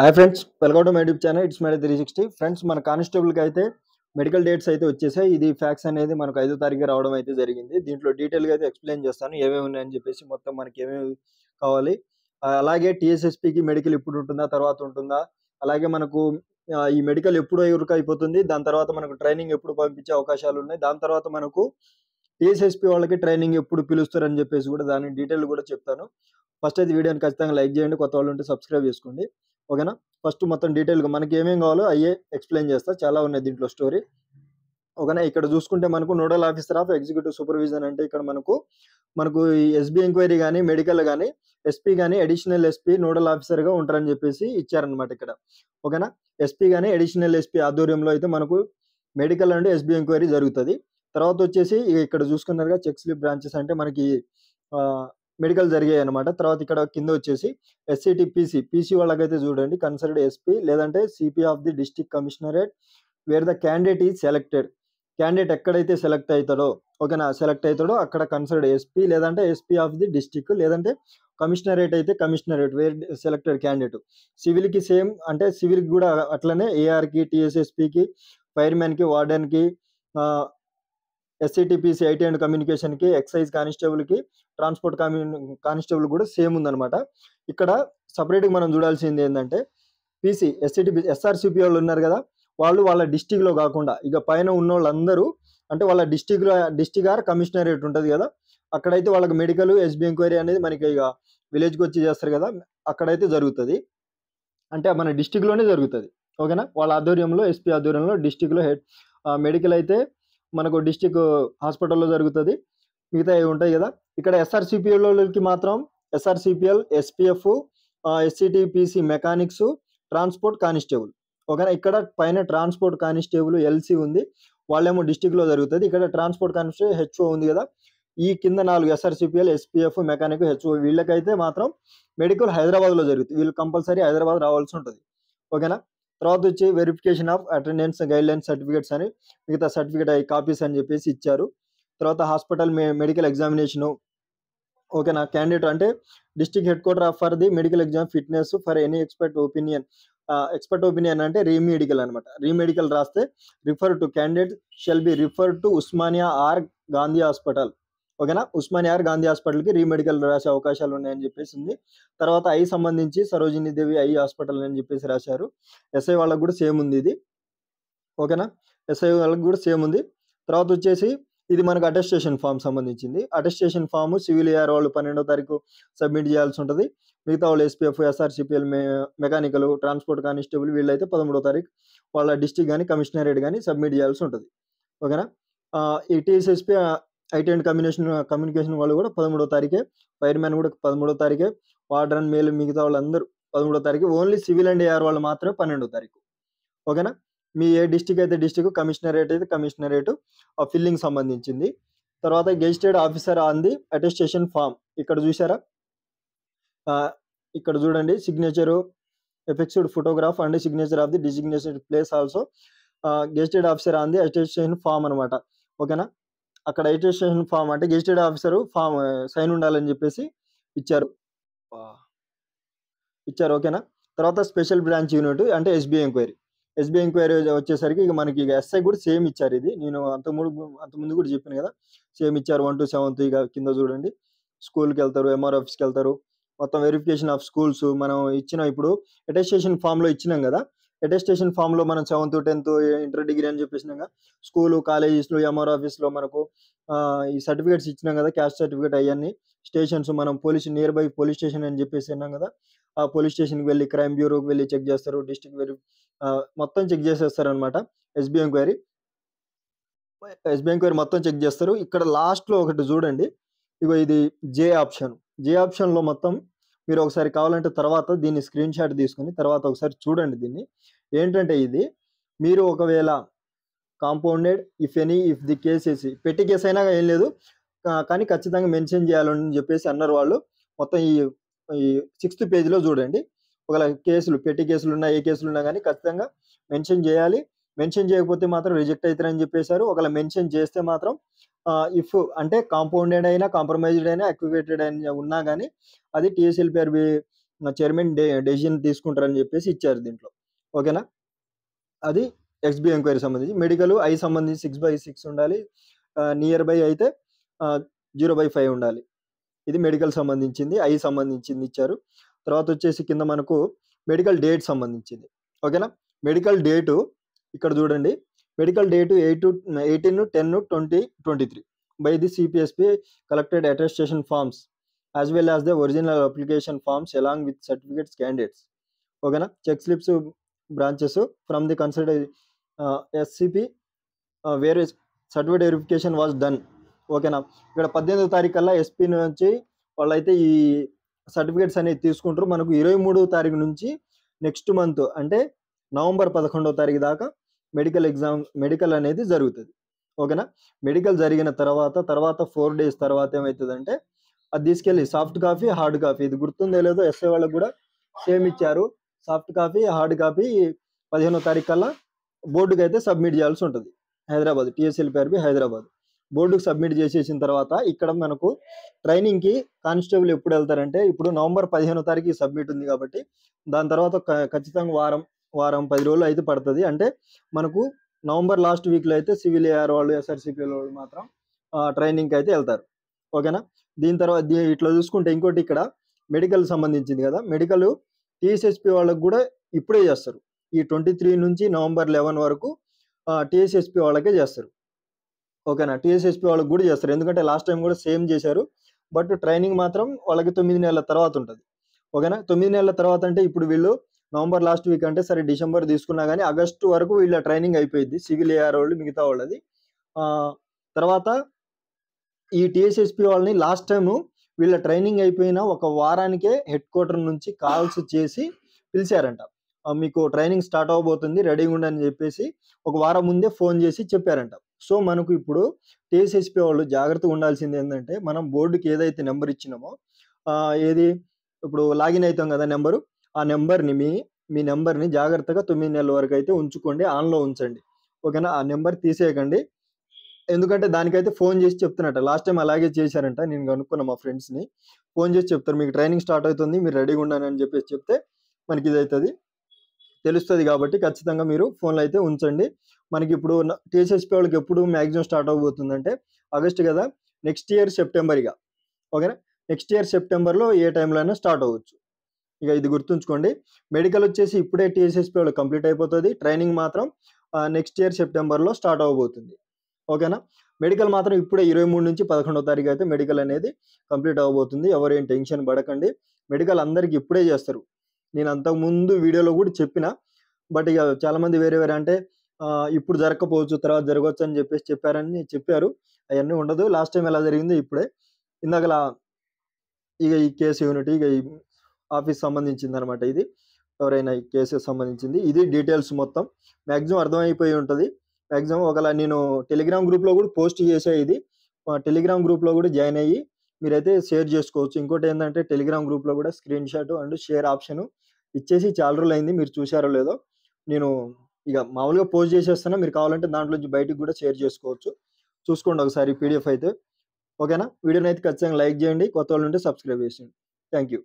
hi friends welcome to my YouTube channel it's మేడ three sixty friends మన కానిస్టేబుల్కి అయితే మెడికల్ డేట్స్ అయితే వచ్చేసాయి ఇది ఫ్యాక్స్ అనేది మనకు ఐదో తారీఖు రావడం అయితే జరిగింది దీంట్లో డీటెయిల్గా అయితే ఎక్స్ప్లెయిన్ చేస్తాను ఏమేమి ఉన్నాయని చెప్పేసి మొత్తం మనకి ఏమేమి కావాలి అలాగే టీఎస్ఎస్పికి మెడికల్ ఇప్పుడు ఉంటుందా తర్వాత ఉంటుందా అలాగే మనకు ఈ మెడికల్ ఎప్పుడు ఎరుక అయిపోతుంది దాని తర్వాత మనకు ట్రైనింగ్ ఎప్పుడు పంపించే అవకాశాలు ఉన్నాయి దాని తర్వాత మనకు టీఎస్ఎస్పి వాళ్ళకి ట్రైనింగ్ ఎప్పుడు పిలుస్తారని చెప్పేసి కూడా దాని డీటెయిల్ కూడా చెప్తాను ఫస్ట్ అయితే వీడియోని ఖచ్చితంగా లైక్ చేయండి కొత్త వాళ్ళు ఉంటే సబ్స్క్రైబ్ చేసుకోండి ఓకేనా ఫస్ట్ మొత్తం డీటెయిల్గా మనకి ఏమేమి కావాలో అయ్యే ఎక్స్ప్లెయిన్ చేస్తా చాలా ఉన్నాయి దీంట్లో స్టోరీ ఓకేనా ఇక్కడ చూసుకుంటే మనకు nodal officer of executive supervision అంటే ఇక్కడ మనకు మనకు ఎస్బీ ఎంక్వైరీ కానీ మెడికల్ కానీ ఎస్పీ కానీ అడిషనల్ ఎస్పీ నోడల్ ఆఫీసర్గా ఉంటారని చెప్పేసి ఇచ్చారనమాట ఇక్కడ ఓకేనా ఎస్పీ కానీ అడిషనల్ ఎస్పీ ఆధ్వర్యంలో అయితే మనకు మెడికల్ అండ్ ఎస్బీ ఎంక్వైరీ జరుగుతుంది తర్వాత వచ్చేసి ఇక్కడ చూసుకున్నారుగా చెక్ స్లిప్ బ్రాంచెస్ అంటే మనకి మెడికల్ జరిగాయి అనమాట తర్వాత ఇక్కడ కింద వచ్చేసి ఎస్సిటి పీసీ పీసీ వాళ్ళకైతే చూడండి కన్సర్డ్ ఎస్పీ లేదంటే CP of the district commissionerate where the candidate is selected candidate ఎక్కడైతే సెలెక్ట్ అవుతాడో ఓకేనా సెలెక్ట్ అవుతాడో అక్కడ కన్సర్డ్ ఎస్పీ లేదంటే ఎస్పీ ఆఫ్ ది డిస్టిక్ లేదంటే కమిషనరేట్ అయితే కమిషనరేట్ వేర్ సెలెక్టెడ్ క్యాండిడేట్ సివిల్కి సేమ్ అంటే సివిల్కి కూడా అట్లనే ఏఆర్కి టీఎస్ఎస్పీకి ఫైర్మెన్కి వార్డెన్కి ఎస్సిటిపిసి ఐటీ అండ్ కమ్యూనికేషన్కి ఎక్సైజ్ కానిస్టేబుల్కి ట్రాన్స్పోర్ట్ కమ్యూని కానిస్టేబుల్ కూడా సేమ్ ఉందన్నమాట ఇక్కడ సపరేట్గా మనం చూడాల్సింది ఏంటంటే పీసీ ఎస్సిటిపి ఎస్ఆర్సిపి వాళ్ళు ఉన్నారు కదా వాళ్ళు వాళ్ళ డిస్టిక్లో కాకుండా ఇక పైన ఉన్న వాళ్ళందరూ అంటే వాళ్ళ డిస్టిక్లో డిస్టిక్ ఆర్ కమిషనరేట్ ఉంటుంది కదా అక్కడైతే వాళ్ళకి మెడికల్ ఎస్బి ఎంక్వైరీ అనేది మనకి ఇక విలేజ్కి వచ్చి చేస్తారు కదా అక్కడైతే జరుగుతుంది అంటే మన డిస్టిక్లోనే జరుగుతుంది ఓకేనా వాళ్ళ ఆధ్వర్యంలో ఎస్పీ ఆధ్వర్యంలో డిస్టిక్లో హెడ్ మెడికల్ అయితే మనకు డిస్టిక్ హాస్పిటల్లో జరుగుతుంది మిగతా ఉంటాయి కదా ఇక్కడ ఎస్ఆర్సిపిఎల్కి మాత్రం SRCPL SPF SCTPC mechanics transport constable ఓకేనా ఇక్కడ పైన ట్రాన్స్పోర్ట్ కానిస్టేబుల్ ఎల్సి ఉంది వాళ్ళేమో డిస్టిక్లో జరుగుతుంది ఇక్కడ ట్రాన్స్పోర్ట్ కానిస్టేబుల్ హెచ్ఓ ఉంది కదా ఈ కింద నాలుగు ఎస్ఆర్సిపిఎల్ ఎస్పీఎఫ్ మెకానిక్ హెచ్ఓ వీళ్ళకైతే మాత్రం మెడికల్ హైదరాబాద్లో జరుగుతుంది వీళ్ళు కంపల్సరీ హైదరాబాద్ రావాల్సి ఉంటుంది ఓకేనా తర్వాత వచ్చి verification of attendance guide lines certificates అని మిగతా సర్టిఫికేట్ అయ్యి కాపీస్ అని చెప్పేసి ఇచ్చారు తర్వాత హాస్పిటల్ మెడికల్ ఎగ్జామినేషను ఓకే నా క్యాండిడేట్ అంటే district head quarter of for the medical exam fitness for any expert opinion expert opinion అంటే రీమెడికల్ అనమాట రీమెడికల్ రాస్తే refer to candidate shall be refer to Osmania or Gandhi hospital ఓకేనా ఉస్మానియార్ గాంధీ హాస్పిటల్కి re-medical రాసే అవకాశాలు ఉన్నాయని చెప్పేసింది తర్వాత ఐ సంబంధించి సరోజినీ దేవి ఐ హాస్పిటల్ అని చెప్పేసి రాశారు ఎస్ఐ వాళ్ళకు కూడా సేమ్ ఉంది ఇది ఓకేనా ఎస్ఐ వాళ్ళకి కూడా సేమ్ ఉంది తర్వాత వచ్చేసి ఇది మనకు అటెస్టేషన్ ఫామ్ సంబంధించింది అటెస్టేషన్ ఫామ్ సివిల్ ఏఆర్ వాళ్ళు పన్నెండో తారీఖు సబ్మిట్ చేయాల్సి ఉంటుంది మిగతా వాళ్ళు ఎస్పీఎఫ్ ఎస్ఆర్సిపిఎల్ మె మెకానికల్ ట్రాన్స్పోర్ట్ కానిస్టేబుల్ వీళ్ళైతే పదమూడో తారీఖు వాళ్ళ డిస్టిక్ కానీ కమిషనరేట్ కానీ సబ్మిట్ చేయాల్సి ఉంటుంది ఓకేనా ఈ TSSP IT and communication communication వాళ్ళు కూడా పదమూడో తారీఖే ఫైర్ మ్యాన్ కూడా పదమూడో తారీఖే వాటర్ అండ్ మేలు మిగతా వాళ్ళందరూ పదమూడో తారీఖు ఓన్లీ సివిల్ అండ్ ఏఆర్ వాళ్ళు మాత్రమే పన్నెండో తారీఖు ఓకేనా మీ ఏ డిస్టిక్ అయితే డిస్టిక్ కమిషనరేట్ అయితే కమిషనరేట్ ఆ ఫిల్లింగ్ సంబంధించింది తర్వాత gazetted officer the attestation form ఇక్కడ చూసారా ఇక్కడ చూడండి signature affixed photograph and signature of the designation place also gazetted officer on the attestation form అనమాట ఓకేనా అక్కడ రిజిస్ట్రేషన్ ఫామ్ అంటే గెజిటెడ్ ఆఫీసర్ ఫామ్ సైన్ ఉండాలని చెప్పేసి ఇచ్చారు ఇచ్చారు ఓకేనా తర్వాత స్పెషల్ బ్రాంచ్ యూనిట్ అంటే ఎస్బీఐ ఎంక్వైరీ ఎస్బీఐ ఎంక్వైరీ వచ్చేసరికి ఇక మనకి ఇక ఎస్ఐ కూడా సేమ్ ఇచ్చారు ఇది నేను అంతకుముందు అంతకుముందు కూడా చెప్పాను కదా సేమ్ ఇచ్చారు వన్ టు సెవెంత్ ఇక కింద చూడండి స్కూల్కి వెళ్తారు ఎంఆర్ ఆఫీస్కి వెళ్తారు మొత్తం వెరిఫికేషన్ ఆఫ్ స్కూల్స్ మనం ఇచ్చిన ఇప్పుడు అటెస్టేషన్ ఫామ్లో ఇచ్చినాం కదా అటెస్టేషన్ ఫామ్ లో మనం సెవెంత్ టెన్త్ ఇంటర్ డిగ్రీ అని చెప్పేసినాక స్కూల్ కాలేజెస్ లో ఎంఆర్ ఆఫీస్ లో మనకు ఈ సర్టిఫికేట్స్ ఇచ్చినాం కదా క్యాస్ట్ సర్టిఫికేట్ అవన్నీ స్టేషన్స్ మనం police near by police station అని చెప్పేసి అన్నాం కదా ఆ పోలీస్ స్టేషన్కి వెళ్ళి క్రైమ్ బ్యూరోకి వెళ్ళి చెక్ చేస్తారు డిస్ట్రిక్ట్ వెళ్ళి మొత్తం చెక్ చేసేస్తారు అనమాట ఎస్బీ ఎంక్వైరీ ఎస్బీ ఎంక్వైరీ మొత్తం చెక్ చేస్తారు ఇక్కడ లాస్ట్ లో ఒకటి చూడండి ఇగో ఇది జే ఆప్షన్ జే ఆప్షన్ లో మొత్తం మీరు ఒకసారి కావాలంటే తర్వాత దీన్ని స్క్రీన్ షాట్ తీసుకుని తర్వాత ఒకసారి చూడండి దీన్ని ఏంటంటే ఇది మీరు ఒకవేళ compounded if any if the cases పెట్టి కేసు అయినా ఏం లేదు కానీ ఖచ్చితంగా మెన్షన్ చేయాలని చెప్పేసి అన్నారు వాళ్ళు మొత్తం ఈ ఈ సిక్స్త్ పేజ్లో చూడండి ఒకవేళ కేసులు పెట్టి కేసులు ఉన్నా ఏ కేసులు ఉన్నా కానీ ఖచ్చితంగా మెన్షన్ చేయాలి మెన్షన్ చేయకపోతే మాత్రం రిజెక్ట్ అవుతారని చెప్పేశారు ఒకవేళ మెన్షన్ చేస్తే మాత్రం ఇఫ్ అంటే కాంపౌండెడ్ అయినా కాంప్రమైజ్డ్ అయినా అక్వివేటెడ్ అయినా ఉన్నా కానీ అది టీఎస్ఎల్పిఆర్బి చైర్మన్ డే డెసిజన్ తీసుకుంటారని చెప్పేసి ఇచ్చారు దీంట్లో ఓకేనా అది ఎక్స్బి ఎంక్వైరీ సంబంధించి మెడికల్ ఐ సంబంధించి సిక్స్ బై సిక్స్ ఉండాలి నియర్ బై అయితే జీరో బై ఫైవ్ ఉండాలి ఇది మెడికల్ సంబంధించింది ఐ సంబంధించింది ఇచ్చారు తర్వాత వచ్చేసి కింద మనకు మెడికల్ డేట్ సంబంధించింది ఓకేనా మెడికల్ డేటు ఇక్కడ చూడండి medical date eight eighteen ten twenty twenty three by the CPSP collected attestation forms as well as the original application forms along with certificates candidates ఓకేనా check slips branches from the consult SCP వేరే certificate verification was done ఓకేనా ఇక్కడ పద్దెనిమిదో తారీఖు కల్లా SP నుంచి వాళ్ళైతే ఈ సర్టిఫికేట్స్ అనేవి తీసుకుంటారు మనకు ఇరవై మూడో తారీఖు నుంచి నెక్స్ట్ మంత్ అంటే నవంబర్ పదకొండవ తారీఖు దాకా మెడికల్ ఎగ్జామ్ మెడికల్ అనేది జరుగుతుంది ఓకేనా మెడికల్ జరిగిన తర్వాత తర్వాత ఫోర్ డేస్ తర్వాత ఏమవుతుందంటే అది తీసుకెళ్ళి సాఫ్ట్ కాఫీ హార్డ్ కాఫీ ఇది గుర్తుందే లేదో ఎస్ఏ వాళ్ళకు కూడా సేమ్ ఇచ్చారు సాఫ్ట్ కాఫీ హార్డ్ కాఫీ పదిహేనో తారీఖు కల్లా బోర్డుకి అయితే సబ్మిట్ చేయాల్సి ఉంటుంది హైదరాబాద్ టీఎస్ఎల్ పేరుపై హైదరాబాద్ బోర్డుకి సబ్మిట్ చేసేసిన తర్వాత ఇక్కడ మనకు ట్రైనింగ్కి కానిస్టేబుల్ ఎప్పుడు వెళ్తారంటే ఇప్పుడు నవంబర్ పదిహేనో తారీఖు సబ్మిట్ ఉంది కాబట్టి దాని తర్వాత ఖచ్చితంగా వారం వారం పది రోజులు అయితే పడుతుంది అంటే మనకు నవంబర్ లాస్ట్ వీక్లో అయితే సివిల్ ఏఆర్ వాళ్ళు ఎస్ఆర్సిపి వాళ్ళు మాత్రం ట్రైనింగ్కి అయితే వెళ్తారు ఓకేనా దీని తర్వాత ఇట్లా చూసుకుంటే ఇంకోటి ఇక్కడ మెడికల్ సంబంధించింది కదా మెడికల్ టీఎస్ఎస్పి వాళ్ళకు కూడా ఇప్పుడే చేస్తారు ఈ ట్వంటీ త్రీ నుంచి నవంబర్ లెవెన్ వరకు టీఎస్ఎస్పి వాళ్ళకే చేస్తారు ఓకేనా టీఎస్ఎస్పి వాళ్ళకి కూడా చేస్తారు ఎందుకంటే లాస్ట్ టైం కూడా సేమ్ చేశారు బట్ ట్రైనింగ్ మాత్రం వాళ్ళకి తొమ్మిది నెలల తర్వాత ఉంటుంది ఓకేనా తొమ్మిది నెలల తర్వాత అంటే ఇప్పుడు వీళ్ళు నవంబర్ లాస్ట్ వీక్ అంటే సరే డిసెంబర్ తీసుకున్నా కానీ ఆగస్టు వరకు వీళ్ళ ట్రైనింగ్ అయిపోయింది సివిల్ ఏఆర్ వాళ్ళు మిగతా వాళ్ళది తర్వాత ఈ టీఎస్ఎస్పి వాళ్ళని లాస్ట్ టైము వీళ్ళ ట్రైనింగ్ అయిపోయిన ఒక వారానికే హెడ్ క్వార్టర్ నుంచి కాల్స్ చేసి పిలిచారంట మీకు ట్రైనింగ్ స్టార్ట్ అవబోతుంది రెడీగా ఉండని చెప్పేసి ఒక వారం ముందే ఫోన్ చేసి చెప్పారంట సో మనకు ఇప్పుడు టీఎస్ఎస్పి వాళ్ళు జాగ్రత్తగా ఉండాల్సింది ఏంటంటే మనం బోర్డుకి ఏదైతే నెంబర్ ఇచ్చినామో ఏది ఇప్పుడు లాగిన్ అవుతాం కదా నెంబరు ఆ నెంబర్ని మీ మీ నెంబర్ని జాగ్రత్తగా తొమ్మిది నెలల వరకు అయితే ఉంచుకోండి ఆన్లో ఉంచండి ఓకేనా ఆ నెంబర్ తీసేయకండి ఎందుకంటే దానికైతే ఫోన్ చేసి చెప్తున్నట్ట లాస్ట్ టైం అలాగే చేశారంట నేను కనుక్కున్నా మా ఫ్రెండ్స్ని ఫోన్ చేసి చెప్తారు మీకు ట్రైనింగ్ స్టార్ట్ అవుతుంది మీరు రెడీగా ఉండండి అని చెప్పేసి చెప్తే మనకి ఇది అవుతుంది తెలుస్తుంది కాబట్టి ఖచ్చితంగా మీరు ఫోన్లో అయితే ఉంచండి మనకి ఇప్పుడు టీసీఎస్పీ వాళ్ళకి ఎప్పుడు మ్యాక్సిమం స్టార్ట్ అవ్వబోతుందంటే ఆగస్ట్ కదా నెక్స్ట్ ఇయర్ సెప్టెంబర్ ఇక ఓకేనా నెక్స్ట్ ఇయర్ సెప్టెంబర్లో ఏ టైంలో అయినా స్టార్ట్ అవ్వచ్చు ఇక ఇది గుర్తుంచుకోండి మెడికల్ వచ్చేసి ఇప్పుడే టీఎస్ఎస్పీ వాళ్ళు కంప్లీట్ అయిపోతుంది ట్రైనింగ్ మాత్రం నెక్స్ట్ ఇయర్ సెప్టెంబర్లో స్టార్ట్ అవ్వబోతుంది ఓకేనా మెడికల్ మాత్రం ఇప్పుడే ఇరవై మూడు నుంచి పదకొండవ తారీఖు అయితే మెడికల్ అనేది కంప్లీట్ ఎవరు ఎవరేం టెన్షన్ పడకండి మెడికల్ అందరికీ ఇప్పుడే చేస్తారు నేను అంతకుముందు వీడియోలో కూడా చెప్పిన బట్ ఇక చాలామంది వేరే వేరే అంటే ఇప్పుడు జరగకపోవచ్చు తర్వాత జరగవచ్చు అని చెప్పేసి చెప్పారని చెప్పారు అవన్నీ ఉండదు లాస్ట్ టైం ఎలా జరిగింది ఇప్పుడే ఇందాకలా ఇక ఈ కేసు యూనిట్ ఇక ఆఫీస్ సంబంధించింది అనమాట ఇది ఎవరైనా కేసెస్ సంబంధించింది ఇది డీటెయిల్స్ మొత్తం మ్యాక్సిమం అర్థమైపోయి ఉంటుంది మ్యాక్సిమం ఒకవేళ నేను టెలిగ్రామ్ గ్రూప్లో కూడా పోస్ట్ చేసే ఇది టెలిగ్రామ్ గ్రూప్లో కూడా జాయిన్ అయ్యి మీరైతే షేర్ చేసుకోవచ్చు ఇంకోటి ఏంటంటే టెలిగ్రామ్ గ్రూప్లో కూడా screen shot and share option ఇచ్చేసి చాలా రోజులు అయింది మీరు చూసారో లేదో నేను ఇక మామూలుగా పోస్ట్ చేసేస్తున్నా మీరు కావాలంటే దాంట్లో బయటకు కూడా షేర్ చేసుకోవచ్చు చూసుకోండి ఒకసారి పీడిఎఫ్ అయితే ఓకేనా వీడియోని అయితే ఖచ్చితంగా లైక్ చేయండి కొత్త వాళ్ళు ఉంటే సబ్స్క్రైబ్ చేసేయండి థ్యాంక్ యూ